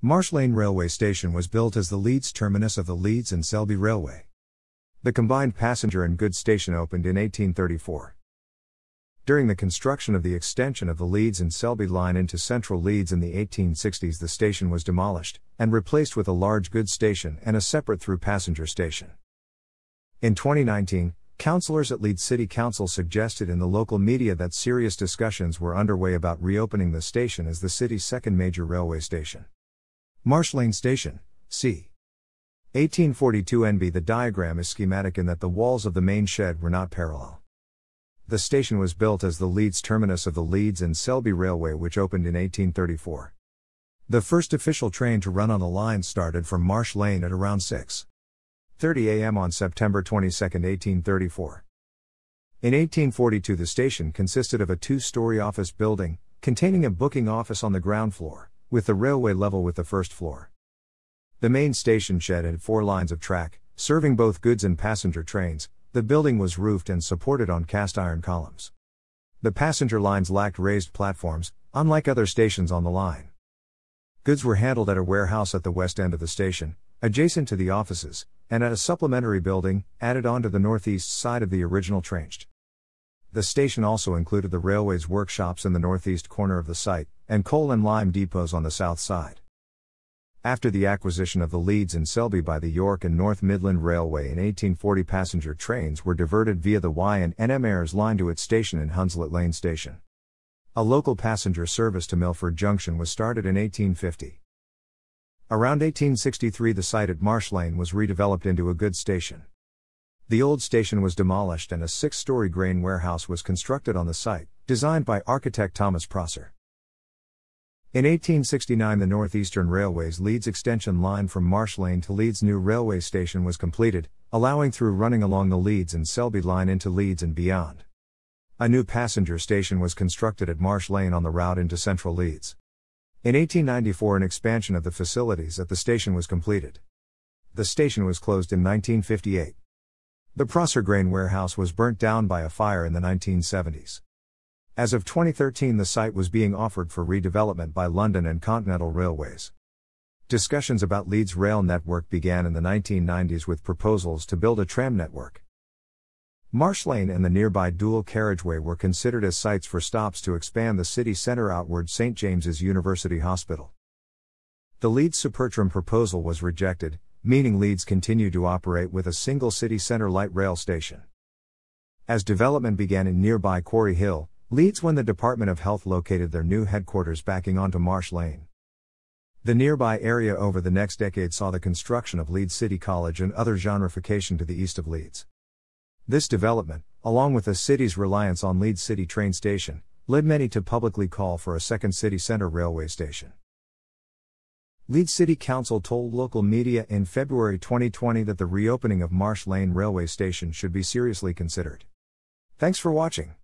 Marsh Lane Railway Station was built as the Leeds terminus of the Leeds and Selby Railway. The combined passenger and goods station opened in 1834. During the construction of the extension of the Leeds and Selby line into central Leeds in the 1860s, the station was demolished and replaced with a large goods station and a separate through passenger station. In 2019, Councillors at Leeds City Council suggested in the local media that serious discussions were underway about reopening the station as the city's second major railway station. Marsh Lane Station, c. 1842 NB The diagram is schematic in that the walls of the main shed were not parallel. The station was built as the Leeds terminus of the Leeds and Selby Railway, which opened in 1834. The first official train to run on the line started from Marsh Lane at around 6:30 a.m. on September 22, 1834. In 1842, the station consisted of a two story office building, containing a booking office on the ground floor, with the railway level with the first floor. The main station shed had four lines of track, serving both goods and passenger trains. The building was roofed and supported on cast iron columns. The passenger lines lacked raised platforms, unlike other stations on the line. Goods were handled at a warehouse at the west end of the station, adjacent to the offices, and at a supplementary building, added onto the northeast side of the original trenched. The station also included the railway's workshops in the northeast corner of the site, and coal and lime depots on the south side. After the acquisition of the Leeds and Selby by the York and North Midland Railway in 1840, passenger trains were diverted via the Y and NM Airs line to its station in Hunslet Lane Station. A local passenger service to Milford Junction was started in 1850. Around 1863, the site at Marsh Lane was redeveloped into a goods station. The old station was demolished and a six story grain warehouse was constructed on the site, designed by architect Thomas Prosser. In 1869, the Northeastern Railway's Leeds extension line from Marsh Lane to Leeds' new railway station was completed, allowing through running along the Leeds and Selby line into Leeds and beyond. A new passenger station was constructed at Marsh Lane on the route into central Leeds. In 1894, an expansion of the facilities at the station was completed. The station was closed in 1958. The Prosser grain warehouse was burnt down by a fire in the 1970s. As of 2013, the site was being offered for redevelopment by London and Continental Railways. Discussions about Leeds rail network began in the 1990s with proposals to build a tram network. Marsh Lane and the nearby dual carriageway were considered as sites for stops to expand the city centre outward St James's University Hospital. The Leeds Supertram proposal was rejected, meaning Leeds continued to operate with a single city centre light rail station. As development began in nearby Quarry Hill, Leeds when the Department of Health located their new headquarters backing onto Marsh Lane. The nearby area over the next decade saw the construction of Leeds City College and other gentrification to the east of Leeds. This development, along with the city's reliance on Leeds City train station, led many to publicly call for a second city centre railway station. Leeds City Council told local media in February 2020 that the reopening of Marsh Lane Railway Station should be seriously considered. Thanks for watching.